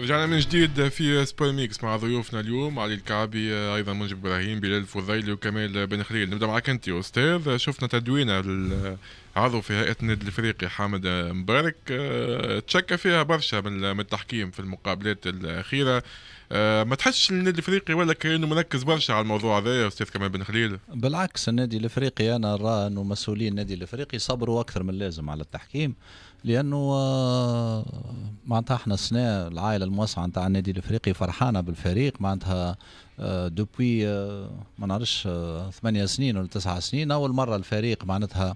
رجعنا من جديد في سبور ميكس مع ضيوفنا اليوم علي الكعبي ايضا منجب ابراهيم بلال الفضيلي وكمال بن خليل نبدا معك انت يا استاذ شفنا تدوينة عضو في هيئه النادي الافريقي حامد مبارك تشكى فيها برشا من التحكيم في المقابلات الاخيره أه، ما تحسش النادي الافريقي ولا كانه مركز برشا على الموضوع هذا يا استاذ كمال بن خليل بالعكس النادي الافريقي انا نرى انه مسؤولين النادي الافريقي صبروا اكثر من اللازم على التحكيم لانه آه، معناتها احنا السنه العائله الموسعه نتاع النادي الافريقي فرحانه بالفريق معناتها آه، دوبوي آه، ما نعرفش ثمانية سنين ولا تسعة سنين اول مره الفريق معناتها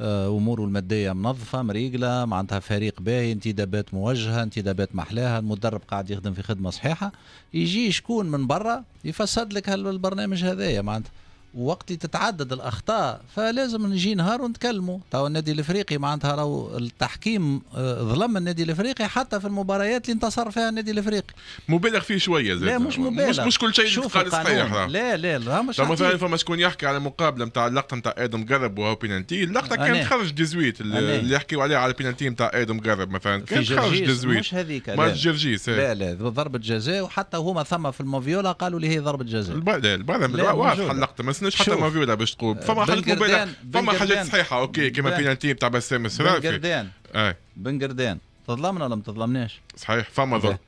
اموره الماديه منظفه مريقله معناتها فريق باهي انتدابات موجهه انتدابات محلاها المدرب قاعد يخدم في خدمه صحيحه يجي شكون من برا يفسد لك البرنامج هذايا معناتها وقت تتعدد الاخطاء فلازم نجي نهار ونتكلموا تو النادي الافريقي معناتها راهو التحكيم آه، ظلم النادي الافريقي حتى في المباريات اللي انتصر فيها النادي الافريقي مبالغ فيه شويه زي لا مش مبالغ مش, مش كل شيء تقال صحيح لا لا لا مش مثلا فما شكون يحكي على مقابله نتاع اللقطه نتاع ادم قرب وهو بينالتي اللقطه كانت خرج 18 اللي يحكيوا عليها على البينالتي نتاع ادم قرب مثلا كانت خرج 18 مش هذيك ما جرجيس إيه. لا لا ضربه جزاء وحتى هما ثم في الموفيولا قالوا لي هي ضربه جزاء لا لا واضحه اللقطه نجحت حتى ما باش تقول آه، فما حاجات مبالغ فما حاجات صحيحه اوكي كما بينالتي تاع بسام السرافي بن قردان آه. بن قردان تظلمنا ولا ما تظلمناش؟ صحيح فما ظلم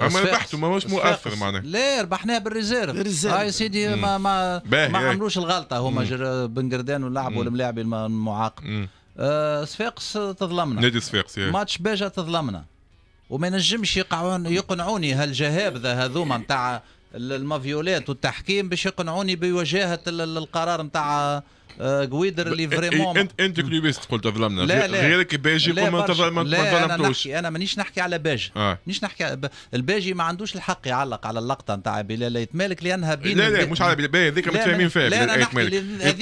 اما ربحتوا ماهوش مؤثر معناها لا ربحناه بالريزيرف بالريزيرف هاي يا سيدي ما ما ما عملوش الغلطه هما بن قردان ولعبوا الملاعب المعاقب آه، صفاقس تظلمنا نادي صفاقس إيه. ماتش باجا تظلمنا وما نجمش يقعون يقنعوني هالجهابذه هذوما نتاع المافيولات والتحكيم باش يقنعوني بوجاهه القرار نتاع قويدر آه، اللي إيه، إيه، فريمون انت انت كلوبيست قلت ظلمنا لا لا غيرك باجي قول ما ظلمتوش انا, أنا مانيش نحكي على باجي آه. مانيش نحكي الباجي ما عندوش الحق يعلق على اللقطه نتاع بلال ايت مالك لانها بين لا لا مش على بلال هذيك متفاهمين فيها بلال ايت مالك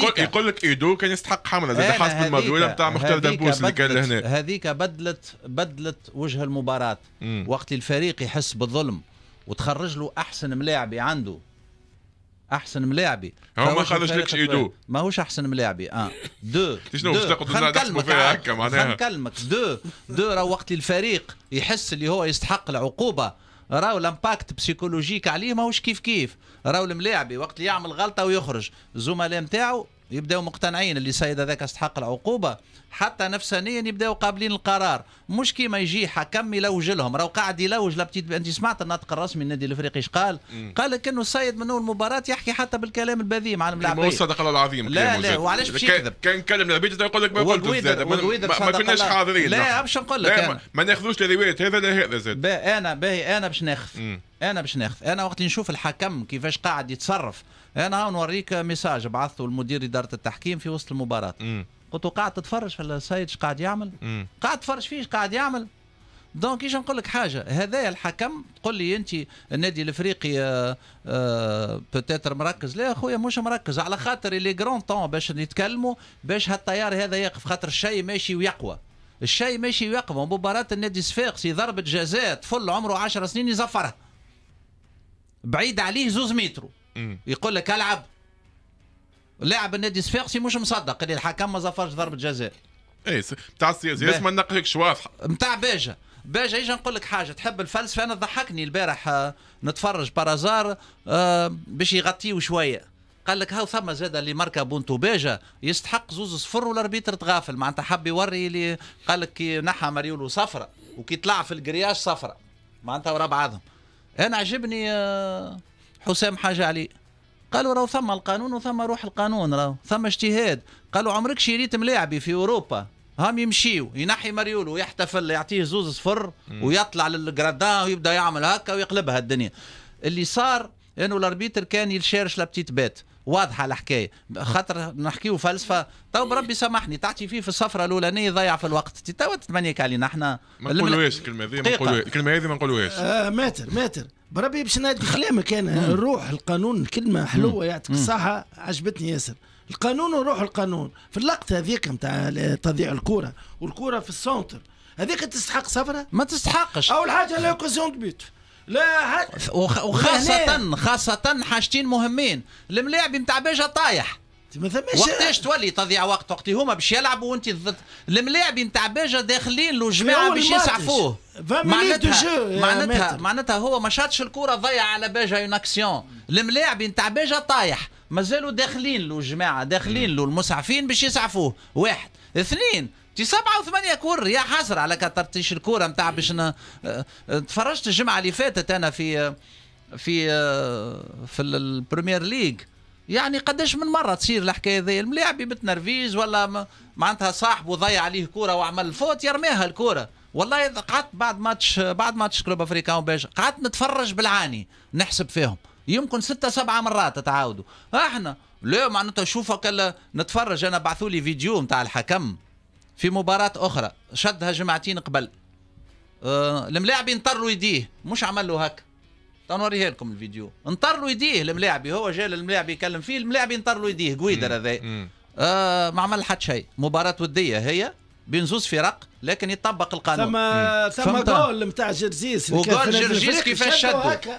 يقول, يقول لك ايدو كان يستحق حمله زاد حسب المدوله نتاع مختار دبوس اللي كان لهنا هذيك بدلت بدلت وجه المباراه وقت الفريق يحس بالظلم وتخرج له احسن ملاعبي عنده احسن ملاعبي هو ما خرج لكش ايدو ماهوش احسن ملاعبي اه دو شنو باش تاخذ فيها هكا آه. معناها نكلمك دو دو راه وقت اللي الفريق يحس اللي هو يستحق العقوبه راهو الامباكت بسيكولوجيك عليه ماهوش كيف كيف راهو الملاعبي وقت اللي يعمل غلطه ويخرج الزملاء نتاعو يبداو مقتنعين اللي السيد هذاك استحق العقوبه حتى نفسانيا يبداو قابلين القرار مش كيما يجي حكم يلوج لهم راهو قاعد يلوج لابتيت انت سمعت الناطق الرسمي النادي الافريقي ايش قال؟ قال لك انه السيد من اول مباراه يحكي حتى بالكلام البذيء مع اللاعبين صدق الله العظيم لا لا وعلاش باش يكذب كان كلم العبيد يقول لك ما قلت زاد ما كناش حاضرين لا باش نقول لك أنا. ما ناخذوش لا روايه هذا لا هذا زاد انا باهي انا باش ناخذ انا باش ناخذ انا وقت اللي نشوف الحكم كيفاش قاعد يتصرف انا إيه، نعم، نوريك ميساج بعثه لمدير اداره التحكيم في وسط المباراه قلت له قاعد تتفرج في السيد ايش قاعد يعمل مم. قاعد تتفرج فيه ايش قاعد يعمل دونك ايش نقول لك حاجه هذايا الحكم تقول لي انت النادي الافريقي بوتيتر آه، بتاتر آه، مركز لا خويا مش مركز على خاطر لي جرون طون باش يتكلموا باش هالطيار هذا يقف خاطر الشيء ماشي ويقوى الشيء ماشي ويقوى مباراه النادي الصفاقسي ضربه جزاء طفل عمره 10 سنين يزفرها بعيد عليه زوز مترو يقول لك العب لاعب النادي الصفاقسي مش مصدق اللي الحكم ما زفرش ضربه جزاء ايه نتاع السياسي ما نقلكش واضحه نتاع باجه باجا ايش نقول لك حاجه تحب الفلسفه انا ضحكني البارح آه، نتفرج بارازار آه، باش يغطيو شويه قال لك هاو ثم زاد اللي ماركا بونتو باجا يستحق زوز صفر والاربيتر تغافل معناتها حب يوري اللي قال لك كي نحى مريولو صفرة وكي طلع في القرياش صفرة معناتها ورا بعضهم انا عجبني آه، حسام حاجة علي قالوا راهو ثم القانون وثم روح القانون راهو ثم اجتهاد قالوا عمرك شريت ملاعبي في اوروبا هم يمشيو ينحي مريولو ويحتفل يعطيه زوز صفر ويطلع للجرادان ويبدا يعمل هكا ويقلبها الدنيا اللي صار انه الاربيتر كان يشارش لابتيت بيت واضحه الحكايه خاطر نحكيو فلسفه تو بربي إيه. سامحني تعطي فيه في السفره الاولانيه ضيع في الوقت تو تتمنيك علينا احنا ما نقولوهاش الكلمه هذه ما نقولوهاش الكلمه هذه ما نقولوهاش آه ماتر ماتر بربي باش نعيد كلامك انا الروح نعم. القانون كلمه حلوه نعم. يعطيك الصحه عجبتني ياسر القانون وروح القانون في اللقطه هذيك نتاع تضيع الكره والكره في السونتر هذيك تستحق سفره ما تستحقش اول حاجه لا كوزيون بيت لا وخاصة خاصة حاجتين مهمين الملاعب نتاع بيجا طايح ما ثماش وقتاش تولي تضيع وقت وقت هما باش يلعبوا وانت ضد الملاعبين تاع باجه داخلين له جماعه باش يسعفوه معناتها معناتها معناتها هو ما شاتش الكره ضيع على باجه اون اكسيون الملاعبين تاع باجه طايح مازالوا داخلين له جماعه داخلين له المسعفين باش يسعفوه واحد اثنين تي سبعة وثمانية كور يا حسرة على كترتيش الكورة نتاع باش آه، تفرجت الجمعة اللي فاتت أنا في آه، في آه، في البريمير ليج يعني قداش من مره تصير الحكايه ذي الملاعب بتنرفيز ولا معناتها صاحبه ضيع عليه كوره وعمل فوت يرميها الكوره والله قعدت بعد ماتش بعد ماتش كلوب افريكان وباش قعدت نتفرج بالعاني نحسب فيهم يمكن ستة سبعة مرات تعاودوا احنا لا معناتها كلا نتفرج انا بعثوا لي فيديو نتاع الحكم في مباراة أخرى شدها جمعتين قبل أه الملاعب ينطروا يديه مش عمل له هكا تنوريه لكم الفيديو نطر له يديه الملاعبي هو جا للملاعبي يكلم فيه الملاعبي نطر له يديه قويدر هذا آه ما عمل حتى شيء مباراه وديه هي بين زوز فرق لكن يطبق القانون ثم ثم جول نتاع جرجيس وجول جرجيس كيفاش شدوا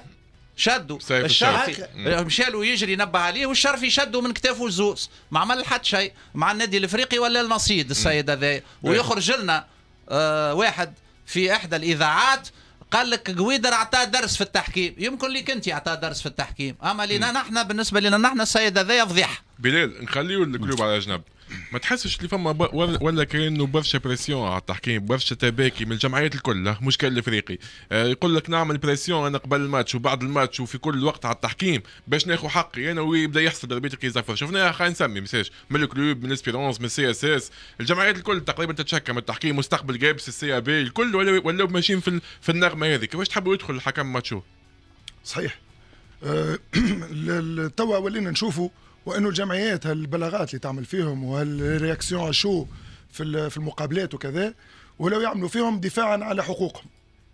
شدوا الشرفي مشى له يجري نبه عليه والشرفي شدوا من كتافه زوز ما عمل حتى شيء مع النادي الافريقي ولا النصيد السيد هذا ويخرج لنا آه واحد في احدى الاذاعات قال لك قويدر اعطى درس في التحكيم يمكن ليك انت اعطى درس في التحكيم اما لينا نحن بالنسبه لنا نحن السيد هذا فضيحه بلال نخليه الكلوب على جنب ما تحسش اللي فما ب... ولا كانه برشا بريسيون على التحكيم برشا تباكي من الجمعيات الكل مش كان الافريقي آه يقول لك نعمل بريسيون انا قبل الماتش وبعد الماتش وفي كل وقت على التحكيم باش ناخذ حقي انا ويبدا يحصل ضربات الكيزافر شفناها خلينا نسمي مساج من الكلوب من اسبيرونس من السي اس اس الجمعيات الكل تقريبا تتشكى من التحكيم مستقبل جابس السي بي الكل ولا ولا ماشيين في, ال... في النغمه هذه كيفاش تحبوا يدخل الحكم ماتشو صحيح آه، توا ولينا نشوفوا وانه الجمعيات هالبلاغات اللي تعمل فيهم وهالرياكسيون شو في في المقابلات وكذا ولو يعملوا فيهم دفاعا على حقوقهم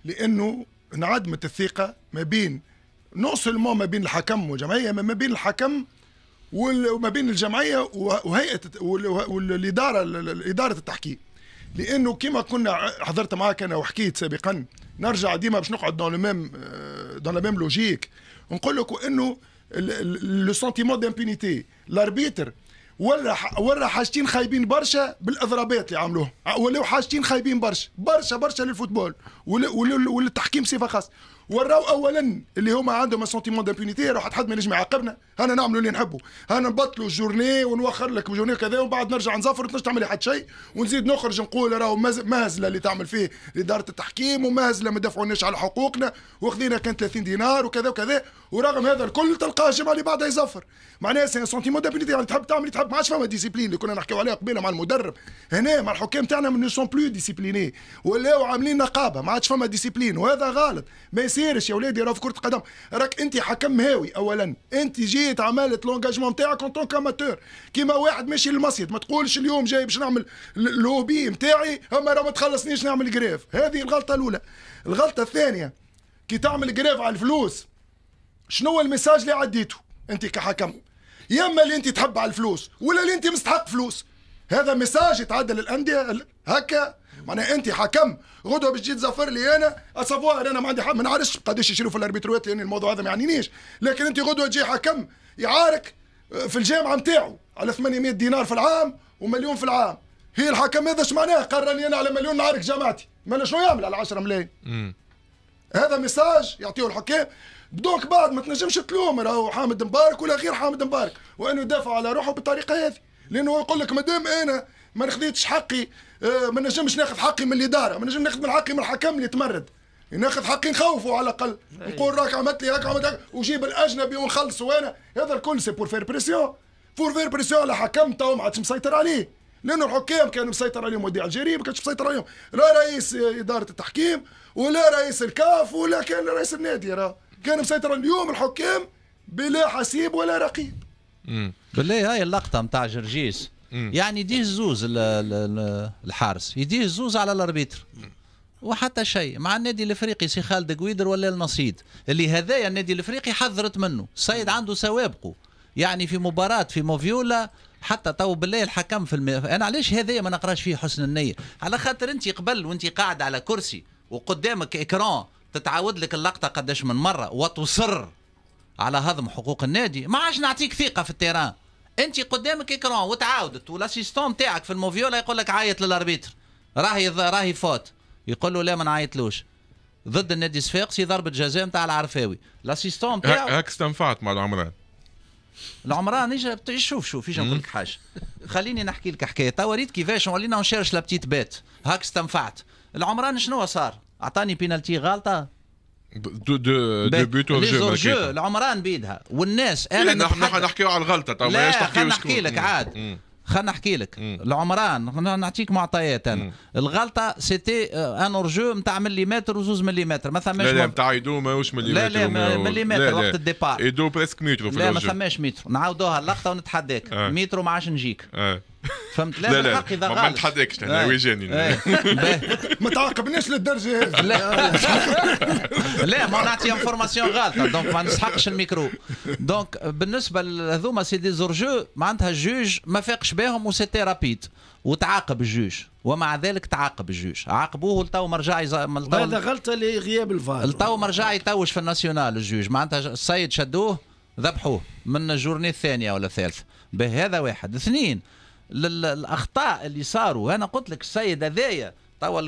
لانه انعدمت الثقه ما بين نو سولمون ما بين الحكم والجمعيه ما بين الحكم وما بين الجمعيه وهيئه والاداره اداره التحكيم لانه كما كنا حضرت معك انا وحكيت سابقا نرجع ديما باش نقعد دون لو ميم دون ميم لوجيك نقول لك انه لو سونتيمون دامبينيتي الاربيتر ولا ولا حاجتين خايبين برشا بالاضرابات اللي عملوه ولاو حاجتين خايبين برشا برشا برشا للفوتبول وللتحكيم بصفه خاصه وراو اولا اللي هما عندهم سونتيمون دامبينيتي روح حد ما ينجم يعاقبنا انا نعملوا اللي نحبوا انا نبطلوا الجورني ونوخر لك جورني كذا ومن بعد نرجع نزفر وتنجم تعمل حد شيء ونزيد نخرج نقول راهو مهزله اللي تعمل فيه اداره التحكيم ومهزله ما دفعوناش على حقوقنا وخذينا كان 30 دينار وكذا وكذا ورغم هذا الكل تلقاه الجمعه اللي بعدها يزفر معناها سي سونتيمون دابيليتي يعني تحب تعمل تحب ما عادش فما ديسيبلين اللي كنا نحكيو عليها قبيله مع المدرب هنا مع الحكام تاعنا ما سون بلو ديسيبليني ولاو عاملين نقابه ما عادش فما ديسيبلين وهذا غلط ما يصيرش يا ولادي راه في كره القدم راك انت حكم هاوي اولا انت جيت عملت لونجاجمون تاعك اون تونك اماتور كيما واحد ماشي للمصيد ما تقولش اليوم جاي باش نعمل اللوبي نتاعي اما راه ما تخلصنيش نعمل جريف هذه الغلطه الاولى الغلطه الثانيه كي تعمل جريف على الفلوس شنو الميساج اللي عديته انت كحكم يا اما اللي انت تحب على الفلوس ولا اللي انت مستحق فلوس هذا مساج يتعدى للانديه هكا معناها انت حكم غدوه باش تجي تزفر لي انا اسافوار انا ما عندي حق ما نعرفش قداش يشيلوا في الاربيتروات لان الموضوع هذا ما يعنينيش لكن انت غدوه تجي حكم يعارك آه، في الجامعه نتاعو على 800 دينار في العام ومليون في العام هي الحكم هذا اش معناه قرني انا على مليون نعارك جامعتي ما شنو يعمل على 10 ملايين هذا ميساج يعطيه الحكام دونك بعد ما تنجمش تلوم راهو حامد مبارك ولا غير حامد مبارك وانه دافع على روحه بالطريقه هذه لانه يقول لك مادام انا ما نخذيتش حقي آه، ما نجمش ناخذ حقي من الاداره ما نجمش ناخذ من حقي من الحكم اللي تمرد ناخذ حقي نخوفه على الاقل نقول راك عملت لي راك عملت وجيب الاجنبي ونخلصوا انا هذا الكل سي بور فير بريسيون بور فير بريسيون على حكم تو ما عادش مسيطر عليه لانه الحكام كانوا مسيطر عليهم وديع الجيري ما كانش مسيطر عليهم لا رئيس اداره التحكيم ولا رئيس الكاف ولا كان رئيس النادي راه كان مسيطر اليوم الحكام بلا حسيب ولا رقيب بالله هاي اللقطه نتاع جرجيس يعني يديه زوز الحارس يديه زوز على الاربيتر وحتى شيء مع النادي الافريقي سي خالد قويدر ولا النصيد اللي هذايا النادي الافريقي حذرت منه السيد عنده سوابقه يعني في مباراه في موفيولا حتى تو بالله الحكم في الم... انا علاش هذايا ما نقراش فيه حسن النيه على خاطر انت قبل وانت قاعد على كرسي وقدامك اكران تتعاود لك اللقطه قداش من مره وتصر على هضم حقوق النادي ما عادش نعطيك ثقه في التيران انت قدامك اكرون وتعاودت والاسيستون تاعك في الموفيولا يقول لك عيط للاربيتر راهي راهي فوت يقول له لا ما نعيطلوش ضد النادي الصفاقسي ضربه جزاء نتاع العرفاوي لاسيستون تاعك هاك استنفعت مع العمران العمران ايش شوف شوف ايش نقول لك حاجه خليني نحكي لك حكايه توا ريت كيفاش ولينا نشارش لابتيت بيت هاك استنفعت العمران شنو صار اعطاني بينالتي غلطه دو دو دو بوت اور جو العمران بيدها والناس إيه، انا نحن نحكيو على الغلطه طيب لا خلينا نحكي لك عاد خلينا نحكي لك العمران نعطيك معطيات انا الغلطه سيتي ان اورجو نتاع مليمتر وزوز مليمتر ما ثماش لا لا نتاع ايدو ماهوش مليمتر لا لا مليمتر وقت الديبار ايدو بريسك مترو في لا ما ثماش مترو نعاودوها اللقطه ونتحداك آه. مترو ما عادش نجيك آه. فهمت لا لا, لا اذا ما نتحداكش انا إيه. ويجاني إيه. ما تعاقبناش للدرجه هذه لا لا ما نعطي انفورماسيون غالطه دونك ما نسحقش الميكرو دونك بالنسبه لهذوما سي دي زورجو معناتها الجوج ما فاقش بهم وسيتي رابيد وتعاقب الجوج ومع ذلك تعاقب الجوج عاقبوه لتو ما رجع هذا غلطه لغياب الفار لتو ما رجع يتوج في الناسيونال الجوج معناتها السيد شدوه ذبحوه من الجورني الثانيه ولا الثالثه به هذا واحد اثنين للاخطاء اللي صاروا انا قلت لك السيد هذايا توا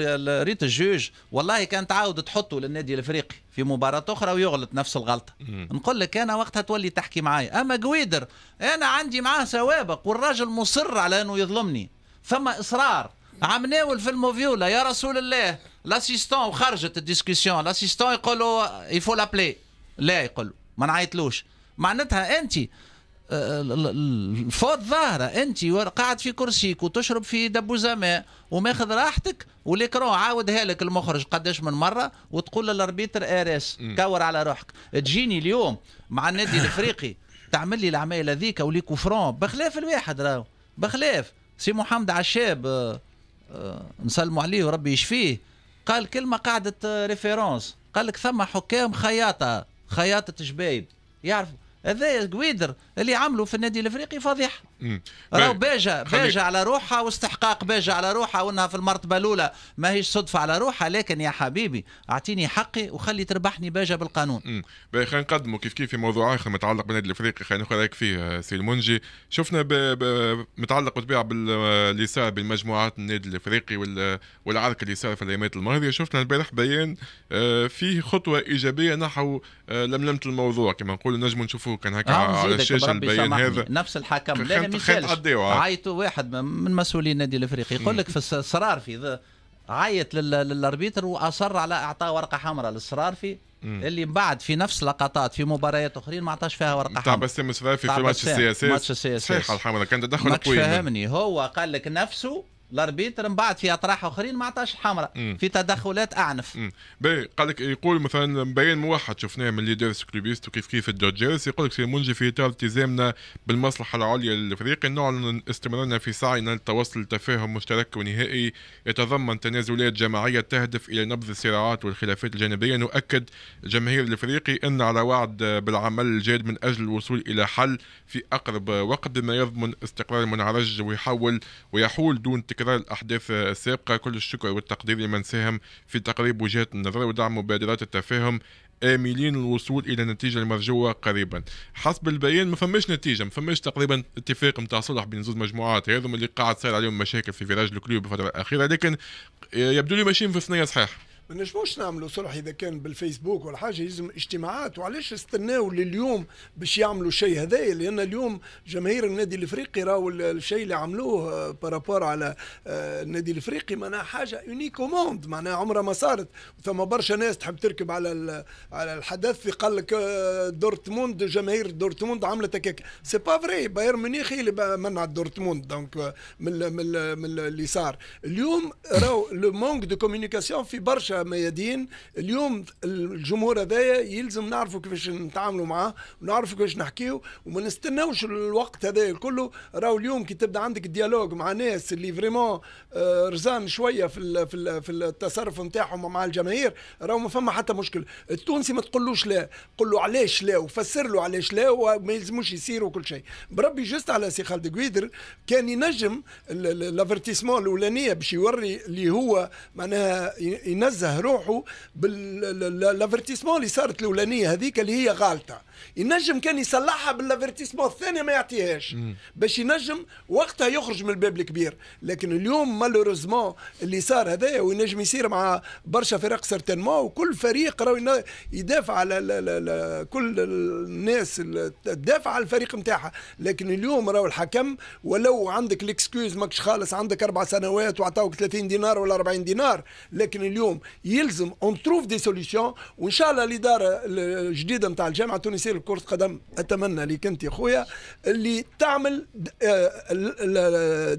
ريت الجوج والله كان تعاود تحطه للنادي الافريقي في مباراه اخرى ويغلط نفس الغلطه نقول لك انا وقتها تولي تحكي معايا اما قويدر انا عندي معاه سوابق والراجل مصر على انه يظلمني فما اصرار عم ناول في الموفيولا يا رسول الله لاسيستون وخرجت الديسكسيون لاسيستون يقول له يفو لابلي لا يقول ما نعيطلوش معناتها انت الفوض ظاهرة أنت قاعد في كرسيك وتشرب في ماء وماخذ راحتك وليكرون عاودها لك المخرج قداش من مرة وتقول للاربيتر ارس كور على روحك تجيني اليوم مع النادي الافريقي تعمل لي العمايل هذيك ولي كوفرون بخلاف الواحد راهو بخلاف سي محمد عشاب آه، آه، نسلموا عليه وربي يشفيه قال كلمة قاعدة ريفيرونس آه، قال لك ثم حكام خياطة خياطة جبايب يعرفوا هذايا قويدر اللي عملوا في النادي الافريقي فضيحه راهو باجه باجه على روحها واستحقاق باجه على روحها وانها في المرتبه الاولى ماهيش صدفه على روحها لكن يا حبيبي اعطيني حقي وخلي تربحني باجه بالقانون خلينا نقدموا كيف كيف في موضوع اخر متعلق بالنادي الافريقي خلينا ناخذ رايك فيه آه، سي المنجي شفنا ب... ب... متعلق بالطبيعه آه، اللي صار بين مجموعات النادي الافريقي وال... آه، والعركه اللي صار في الايامات الماضيه شفنا البارح بيان فيه خطوه ايجابيه نحو لملمه الموضوع كما نقولوا نجموا نشوفوا كان هكا آه، على الشاشه البيان هذا نفس الحكم لا لا عيطوا واحد من مسؤولي النادي الافريقي يقول لك في الصرار في عيط للاربيتر واصر على اعطاء ورقه حمراء للصرارفي اللي بعد في نفس اللقطات في مباريات اخرين ما عطاش فيها ورقه حمراء تاع بسام في ماتش السياسي ماتش السياسي صحيح الحمراء كان تدخل قوي فاهمني هو قال لك نفسه الاربيتر من بعد في اطراح اخرين ما عطاش حمراء في تدخلات اعنف باهي قال لك يقول مثلا بيان موحد شفناه من ليدر دارس كلوبيست وكيف كيف الدوجيرس يقول لك سيمونجي في اطار التزامنا بالمصلحه العليا للفريق نعلن استمرارنا في سعينا للتوصل لتفاهم مشترك ونهائي يتضمن تنازلات جماعيه تهدف الى نبذ الصراعات والخلافات الجانبيه نؤكد جماهير الافريقي ان على وعد بالعمل الجاد من اجل الوصول الى حل في اقرب وقت بما يضمن استقرار المنعرج ويحول ويحول دون تكرار خلال الأحداث السابقة كل الشكر والتقدير لمن ساهم في تقريب وجهات النظر ودعم مبادرات التفاهم آملين الوصول إلى النتيجة المرجوة قريبا حسب البيان ما فماش نتيجة ما فماش تقريبا اتفاق متاع صلح بين زوج مجموعات هذوما اللي قاعد صار عليهم مشاكل في فيراج الكلوب الفترة الأخيرة لكن يبدو لي ماشيين في ثنية صحيح ما نجموش نعملوا صلح اذا كان بالفيسبوك ولا حاجه يلزم اجتماعات وعلاش استناوا لليوم باش يعملوا شيء هذايا لان اليوم جماهير النادي الافريقي راهو الشيء اللي عملوه بارابور آه، على آه، النادي الافريقي معناها حاجه يونيك موند معناها عمرها ما صارت ثم برشا ناس تحب تركب على على الحدث قال لك آه، دورتموند جماهير دورتموند عملت هكاك سي با فري بايرن ميونخ هي اللي منعت دورتموند دونك من من من اللي صار اليوم راهو لو مونك دو كوميونيكاسيون في برشا ميادين اليوم الجمهور هذايا يلزم نعرفوا كيفاش نتعاملوا معاه ونعرفوا كيفاش نحكيو وما نستناوش الوقت هذايا كله راهو اليوم كي تبدا عندك ديالوج مع ناس اللي فريمون آه، رزان شويه في في في التصرف نتاعهم مع الجماهير راهو ما فما حتى مشكل التونسي ما تقولوش لا قول له علاش لا وفسر له علاش لا وما يلزموش يصير وكل شيء بربي جست على سي خالد قويدر كان ينجم لافرتيسمون الاولانيه باش يوري اللي هو معناها ينزل نزه روحه بالافرتيسمون اللي صارت الاولانيه هذيك اللي هي غالطه ينجم كان يصلحها بالافرتيسمون الثاني ما يعطيهاش باش ينجم وقتها يخرج من الباب الكبير لكن اليوم مالوروزمون اللي صار هذا وينجم يصير مع برشا فرق سيرتينمون وكل فريق راه يدافع على لا لا لا كل الناس تدافع على الفريق نتاعها لكن اليوم راهو الحكم ولو عندك الاكسكيوز ماكش خالص عندك اربع سنوات وعطاوك 30 دينار ولا 40 دينار لكن اليوم يلزم اون تروف دي سوليسيون وان شاء الله الاداره الجديده نتاع الجامعه التونسيه لكره القدم اتمنى لك انت يا خويا اللي تعمل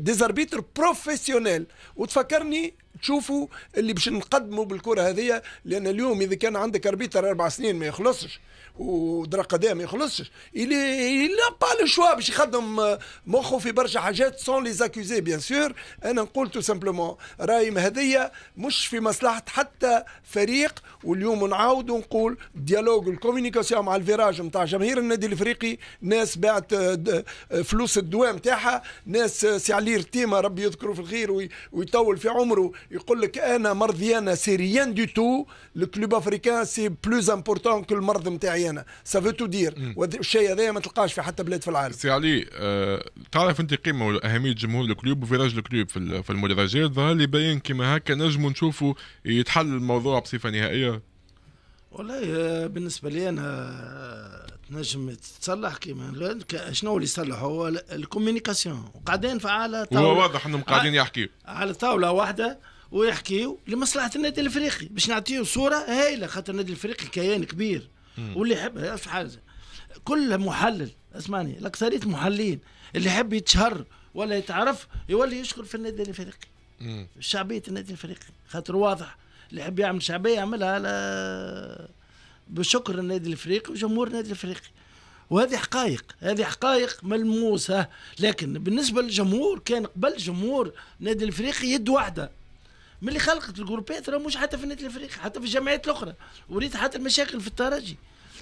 ديزاربيتر آه، بروفيسيونيل وتفكرني تشوفوا اللي باش نقدموا بالكره هذه لان اليوم اذا كان عندك اربيتر اربع سنين ما يخلصش ودرا قدام ما يخلصش اللي لا با لو شوا باش يخدم مخه في برشا حاجات سون لي زاكوزي بيان سور انا نقول تو سامبلومون راهي هذيا مش في مصلحه حتى فريق واليوم نعاود ونقول ديالوج الكوميونيكاسيون مع الفيراج نتاع جماهير النادي الافريقي ناس باعت آه، فلوس الدواء نتاعها ناس سي علي رتيمه ربي يذكره في الخير ويطول في عمره يقول لك انا مرضي انا سي ريان دو تو الكلوب افريكان سي بلوز امبورتون كو المرض نتاعي انا سافو تو دير والشيء هذا ما تلقاش في حتى بلاد في العالم سي علي أه تعرف انت قيمه واهميه جمهور الكلوب وفراج الكلوب في, في المدرجات ظهر لي باين كيما هكا نجموا نشوفوا يتحل الموضوع بصفه نهائيه والله آه، بالنسبه لي انا آه، تنجم تصلح كيما شنو اللي يصلح هو الكوميونيكاسيون وقاعدين طاوله هو واضح انهم قاعدين يحكي على طاوله واحده ويحكيو لمصلحه النادي الافريقي باش نعطيو صوره هايله خاطر النادي الافريقي كيان كبير واللي يحب حاجه كل محلل اسمعني الاكثريه محللين اللي يحب يتشهر ولا يتعرف يولي يشكر في النادي الافريقي شعبيه النادي الافريقي خاطر واضح اللي يحب يعمل شعبيه يعملها على بشكر النادي الافريقي وجمهور النادي الافريقي وهذه حقائق هذه حقائق ملموسه لكن بالنسبه للجمهور كان قبل جمهور النادي الافريقي يد واحده من اللي خلقت الجروبات راه مش حتى في النادي الافريقي حتى في الجمعيات الاخرى وريت حتى المشاكل في الترجي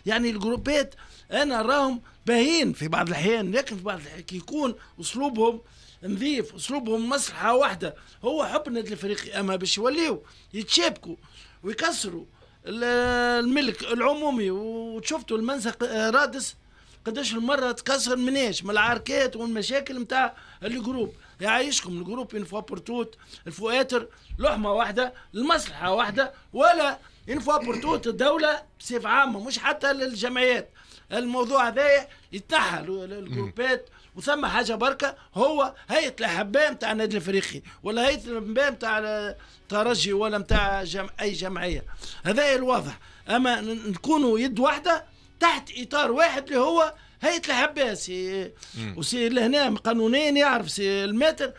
يعني الجروبات انا راهم باهين في بعض الاحيان لكن في بعض الاحيان كي يكون اسلوبهم نظيف اسلوبهم مصلحه واحده هو حب النادي الافريقي اما باش يوليو يتشابكوا ويكسروا الملك العمومي وشفتوا المنسق آه، رادس قداش المره تكسر منيش من العركات والمشاكل نتاع الجروب يعيشكم الجروب ان فوا بورتوت الفواتر لحمه واحده المصلحه واحده ولا ان فوا بورتوت الدوله بصفه عامه مش حتى للجمعيات الموضوع هذا يتنحى الجروبات وثم حاجه بركه هو هيئه الاحباء نتاع النادي الافريقي ولا هيئه الاحباء نتاع ترجي ولا نتاع جم... اي جمعيه هذا الواضح اما نكونوا يد واحده تحت اطار واحد اللي هو هيئه سي وسي لهنا قانونيا يعرف سي المتر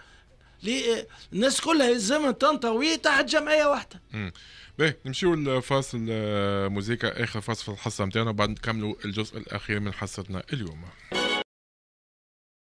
الناس كلها يلزمها تنطوي تحت جمعيه واحده باهي نمشيو لفاصل آه، موزيكا اخر فاصل في الحصه نتاعنا وبعد نكملوا الجزء الاخير من حصتنا اليوم